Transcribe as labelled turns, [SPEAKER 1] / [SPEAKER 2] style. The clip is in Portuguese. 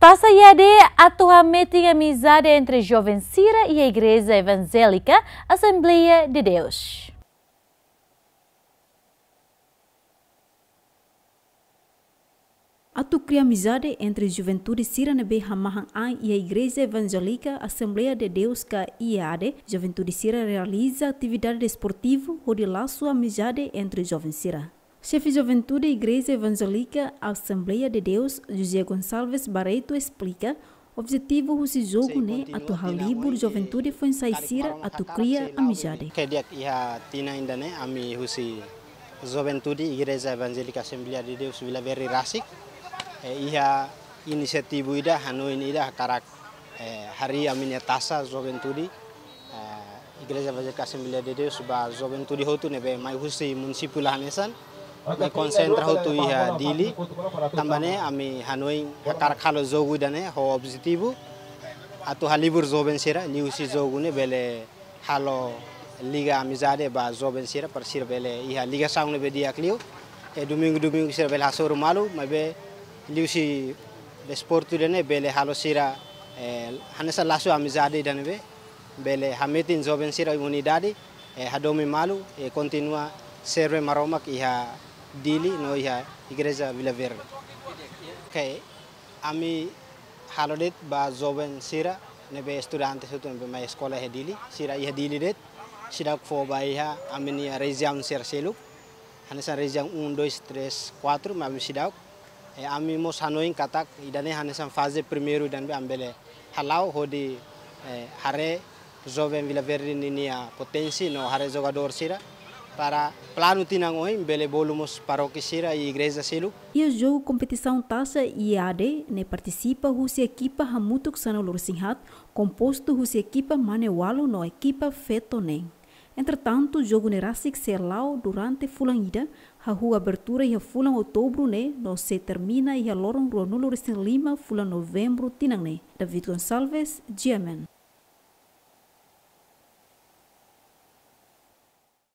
[SPEAKER 1] Passa tá IAD, atual meeting amizade entre Jovem Cira e a Igreja Evangélica Assembleia de Deus. Atu cria amizade entre Juventude sira B. Hamahan e a Igreja Evangélica Assembleia de Deus que IAD, Juventude Sira realiza atividade desportiva ou de laço amizade entre Jovem Sira. Chefe Juventude Igreja Evangélica Assembleia de Deus, José Gonçalves Barreto explica objetivo desse jogo a tua halibur juventude foi saisira atu cria amizade.
[SPEAKER 2] Kediak iha tina indane ami husi juventude Igreja Evangélica Assembleia de Deus Vila Verde Rasik iha eh, iniciativa ida hanuin ida karak hari eh, aminya tasa juventude eh, Igreja Evangélica Assembleia de Deus ba juventude hotu nebe mai husi municipio nesan. আমি কনসেন্ট্রা হতু Dili. দিলি তামানে Hanoi. হানই হাকার zogu যোগু ho হ atu halibur হালিবুর জোবেন niusi zogu ne bele halo liga amizade ba joben sira par sir bele iha liga sangne be diak liu e domingo domingo sira bele hasor malu mabe liusi de sportu dene bele halo sira e hanesa lasu amizade dene be bele hametin joben sira unidade e hadomi malu e kontinua serve maromak iha dili no iha igreja Vila Verde. kai ami halodet ba zoben sira nebe estudante sutun be mai escola he dili sira iha dili det sira fo ba ami ni reziam sir seluk hanesa reziam 1 2 3 4 ma ami sida e ami mo sanoin katak idane hanesa fase primeiro dan be ambele halau ho di eh, hare zoben Vila Verde nia potensi no hare jogador sira para plano Tinangoy, Belebolumus Paroquicira e Igreja silu
[SPEAKER 1] E o jogo competição taça IAD, ne né, participa Rússia equipa Hamutuk Sanolor Singhat, composto Rússia equipa Manewalo no equipa Fetonen. Entretanto, o jogo nerasik serlau durante fulangida, a rua abertura e a fulan outubro né, não se termina e a loron ronulor lima fulan novembro tinang David Gonçalves, Diamant.